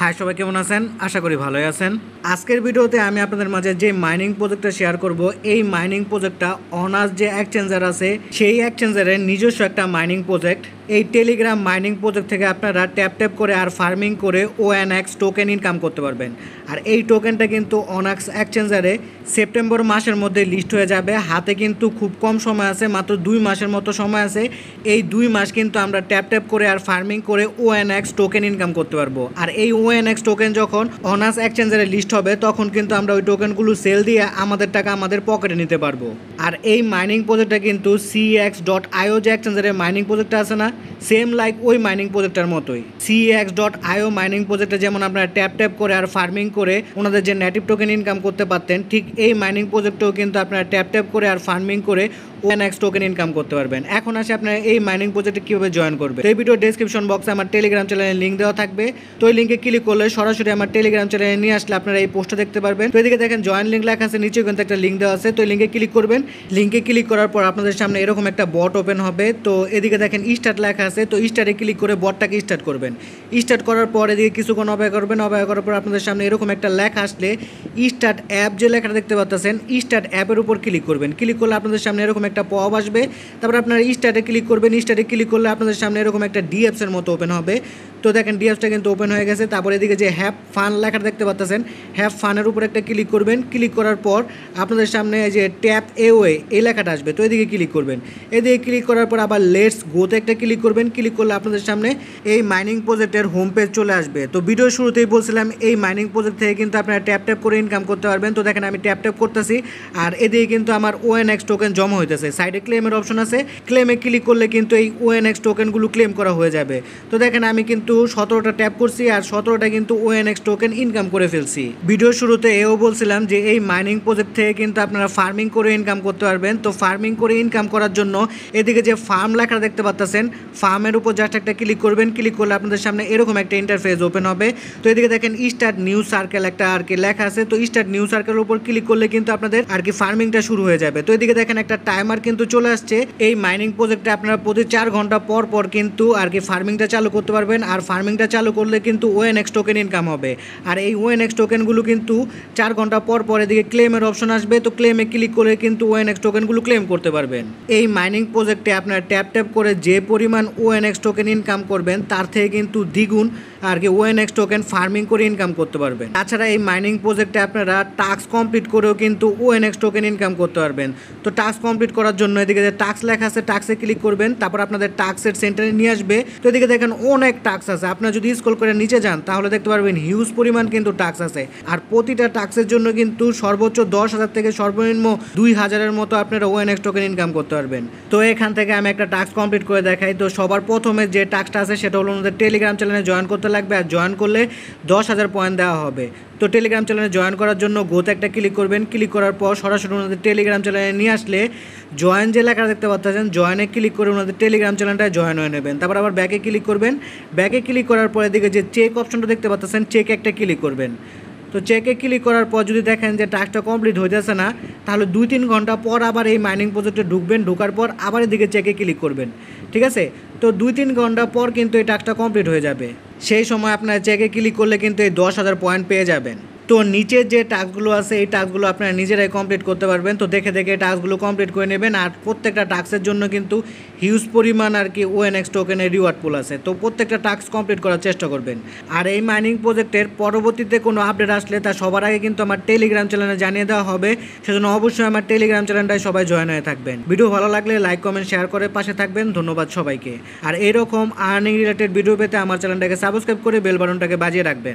high সবাই কেমন আছেন আশা করি ভালোই আছেন আজকের ভিডিওতে আমি আপনাদের মাঝে যে মাইনিং প্রজেক্টটা শেয়ার করব এই মাইনিং প্রজেক্টটা অনার্স যে এক্সচেঞ্জার আছে সেই এক্সচেঞ্জারের নিজস্ব একটা মাইনিং প্রজেক্ট এই টেলিগ্রাম মাইনিং প্রজেক্ট থেকে আপনারা ট্যাপ ট্যাপ করে আর ফার্মিং করে O N X token income করতে পারবেন আর এই টোকেনটা কিন্তু অনাক্স এক্সচেঞ্জারে সেপ্টেম্বর মাসের মধ্যে লিস্ট হয়ে যাবে হাতে কিন্তু খুব কম সময় আছে মাত্র দুই মাসের মতো সময় আছে এই দুই মাস কিন্তু আমরা ট্যাপ ট্যাপ করে আর ফার্মিং করে O N X token income করতে পারবো আর এই ও এন এক্স টোকেন যখন অনার্স এক্সচেঞ্জারে লিস্ট হবে তখন কিন্তু আমরা ওই টোকেনগুলো সেল দিয়ে আমাদের টাকা আমাদের পকেটে নিতে পারবো আর এই মাইনিং প্রজেক্টটা কিন্তু সি এক্স ডট আইও যে এক্সচেঞ্জারের মাইনিং প্রজেক্টটা আছে না সেম লাইক ওই মাইনিং প্রজেক্টের মতোই সিএক্স ডট আইও মাইনিং প্রজেক্টে যেমন আপনারা ট্যাপ ট্যাপ করে আর ফার্মিং করে ওনাদের যে নেটিভ টোকেন ইনকাম করতে পারতেন ঠিক এই মাইনিং প্রজেক্টেও কিন্তু আপনারা ট্যাপ ট্যাপ করে আর ফার্মিং করে এক্স টোকেন ইনকাম করতে পারবেন এখন আসে আপনারা এই মাইনিং প্রজেক্টে কীভাবে জয়েন করবে এই ভিডিও ডিসক্রিপশন বক্সে আমার টেলিগ্রাম চ্যানেলের লিঙ্ক দেওয়া থাকবে তো ওই লিঙ্কে ক্লিক করলে সরাসরি আমার টেলিগ্রাম চ্যানেলে নিয়ে আসলে আপনারা এই পোস্টটা দেখতে পারবেন তো এদিকে দেখেন জয়েন লিঙ্ক লেখা আছে নিচে কিন্তু একটা লিঙ্ক দেওয়া আছে তো লিঙ্কে ক্লিক করবেন লিঙ্কে ক্লিক করার পর আপনাদের সামনে এরকম একটা বট ওপেন হবে তো এদিকে দেখেন স্টার্ট লেখা আছে তো স্টার্টে ক্লিক করে বটটাকে স্টার্ট করবেন স্টার্ট করার পর এদিকে কিছুক্ষণ অপেক্ষা করবেন অপেক্ষা করার পর আপনাদের সামনে এরকম একটা লেখা আসলে স্টার্ট অ্যাপ যে লেখাটা দেখতে পাচ্ছেন স্টার্ট অ্যাপের উপর ক্লিক করবেন ক্লিক করলে আপনাদের সামনে এরকম একটা পপ আসবে তারপর আপনারা স্টার্টে ক্লিক করবেন স্টার্টে ক্লিক করলে আপনাদের সামনে এরকম একটা ডিএপসের মতো ওপেন হবে তো দেখেন ডিএপসটা কিন্তু ওপেন হয়ে গেছে তারপর এদিকে যে হ্যাপ ফান লেখাটা দেখতে পাচ্ছেন হ্যাপ ফানের উপর একটা ক্লিক করবেন ক্লিক করার পর আপনাদের সামনে যে ট্যাপ এ ওয়ে এই লেখাটা আসবে তো এদিকে ক্লিক করবেন এদিকে ক্লিক করার পর আবার লেটস গোতে একটা ক্লিক করবেন ক্লিক করলে আপনাদের সামনে এই মাইনিং প্রজেক্টের হোম পেজ চলে আসবে তো ভিডিও শুরুতেই বলছিলাম এই মাইনিং প্রজেক্ট থেকে কিন্তু আপনারা ট্যাপ ট্যাপ করে ইনকাম করতে পারবেন তো দেখেন আমি ট্যাপ ট্যাপ করতেছি আর এদিকে কিন্তু আমার ওএনএক্স টোকেন জমা হইতে দিতেছে সাইডে ক্লেমের অপশন আছে ক্লেমে ক্লিক করলে কিন্তু এই ওএনএক্স টোকেনগুলো ক্লেম করা হয়ে যাবে তো দেখেন আমি কিন্তু সতেরোটা ট্যাপ করছি আর সতেরোটা কিন্তু ওএনএক্স টোকেন ইনকাম করে ফেলছি ভিডিও শুরুতে এও বলছিলাম যে এই মাইনিং প্রজেক্ট থেকে কিন্তু আপনারা ফার্মিং করে ইনকাম করতে পারবেন তো ফার্মিং করে ইনকাম করার জন্য এদিকে যে ফার্ম লেখা দেখতে পাচ্ছেন ফার্মের উপর জাস্ট একটা ক্লিক করবেন ক্লিক করলে আপনাদের সামনে এরকম একটা ইন্টারফেস ওপেন হবে তো এদিকে দেখেন স্টার্ট নিউ সার্কেল একটা আর কি লেখা আছে তো স্টার্ট নিউ সার্কেলের উপর ক্লিক করলে কিন্তু আপনাদের আর কি ফার্মিংটা শুরু হয়ে যাবে তো এদিকে দেখেন একটা টাইম টাইমার কিন্তু চলে আসছে এই মাইনিং প্রজেক্টে আপনারা প্রতি চার ঘন্টা পর পর কিন্তু আর কি ফার্মিংটা চালু করতে পারবেন আর ফার্মিংটা চালু করলে কিন্তু এক্স টোকেন ইনকাম হবে আর এই এক্স টোকেনগুলো কিন্তু চার ঘন্টা পর পর এদিকে ক্লেমের অপশন আসবে তো ক্লেমে ক্লিক করে কিন্তু ওএনএক্স টোকেনগুলো ক্লেম করতে পারবেন এই মাইনিং প্রজেক্টে আপনারা ট্যাপ ট্যাপ করে যে পরিমাণ ওএনএক্স টোকেন ইনকাম করবেন তার থেকে কিন্তু দ্বিগুণ আর কি এক্স টোকেন ফার্মিং করে ইনকাম করতে পারবেন তাছাড়া এই মাইনিং প্রজেক্টে আপনারা টাস্ক কমপ্লিট করেও কিন্তু ওএনএক্স টোকেন ইনকাম করতে পারবেন তো টাস্ক কমপ্লিট করার জন্য এদিকে যে টাক্স লেখা আছে টাক্সে ক্লিক করবেন তারপর আপনাদের টাক্সের সেন্টারে নিয়ে আসবে তো এদিকে দেখেন অনেক টাক্স আছে আপনার যদি স্কুল করে নিচে যান তাহলে দেখতে পারবেন হিউজ পরিমাণ কিন্তু টাক্স আছে আর প্রতিটা টাক্সের জন্য কিন্তু সর্বোচ্চ দশ হাজার থেকে সর্বনিম্ন দুই হাজারের মতো আপনারা ওয়ান এক্স টোকেন ইনকাম করতে পারবেন তো এখান থেকে আমি একটা টাক্স কমপ্লিট করে দেখাই তো সবার প্রথমে যে টাক্সটা আছে সেটা হলো আমাদের টেলিগ্রাম চ্যানেলে জয়েন করতে লাগবে আর জয়েন করলে দশ হাজার পয়েন্ট দেওয়া হবে তো টেলিগ্রাম চ্যানেলে জয়েন করার জন্য গোতে একটা ক্লিক করবেন ক্লিক করার পর সরাসরি ওনাদের টেলিগ্রাম চ্যানেলে নিয়ে আসলে জয়েন যে লেখা দেখতে পাচ্ছেন জয়েনে ক্লিক করে ওনাদের টেলিগ্রাম চ্যানেলটায় জয়েন হয়ে নেবেন তারপর আবার ব্যাকে ক্লিক করবেন ব্যাকে ক্লিক করার পরে দিকে যে চেক অপশনটা দেখতে পাচ্ছেন চেক একটা ক্লিক করবেন তো চেকে ক্লিক করার পর যদি দেখেন যে টাস্কটা কমপ্লিট হয়ে যাচ্ছে না তাহলে দুই তিন ঘন্টা পর আবার এই মাইনিং প্রজেক্টে ঢুকবেন ঢোকার পর আবার এদিকে চেকে ক্লিক করবেন ঠিক আছে তো দুই তিন ঘন্টা পর কিন্তু এই টাস্কটা কমপ্লিট হয়ে যাবে সেই সময় আপনার চেকে ক্লিক করলে কিন্তু এই দশ হাজার পয়েন্ট পেয়ে যাবেন তো নিচে যে টাস্কগুলো আছে এই টাস্কগুলো আপনারা নিজেরাই কমপ্লিট করতে পারবেন তো দেখে দেখে টাস্কগুলো কমপ্লিট করে নেবেন আর প্রত্যেকটা টাস্কের জন্য কিন্তু হিউজ পরিমাণ আর কি ওএনএক্স টোকেনের রিওয়ার্ড পুল আছে তো প্রত্যেকটা টাস্ক কমপ্লিট করার চেষ্টা করবেন আর এই মাইনিং প্রজেক্টের পরবর্তীতে কোনো আপডেট আসলে তা সবার আগে কিন্তু আমার টেলিগ্রাম চ্যানেলে জানিয়ে দেওয়া হবে সেজন্য অবশ্যই আমার টেলিগ্রাম চ্যানেলটাই সবাই জয়েন হয়ে থাকবেন ভিডিও ভালো লাগলে লাইক কমেন্ট শেয়ার করে পাশে থাকবেন ধন্যবাদ সবাইকে আর এরকম আর্নিং রিলেটেড ভিডিও পেতে আমার চ্যানেলটাকে সাবস্ক্রাইব করে বেল বাজিয়ে রাখবেন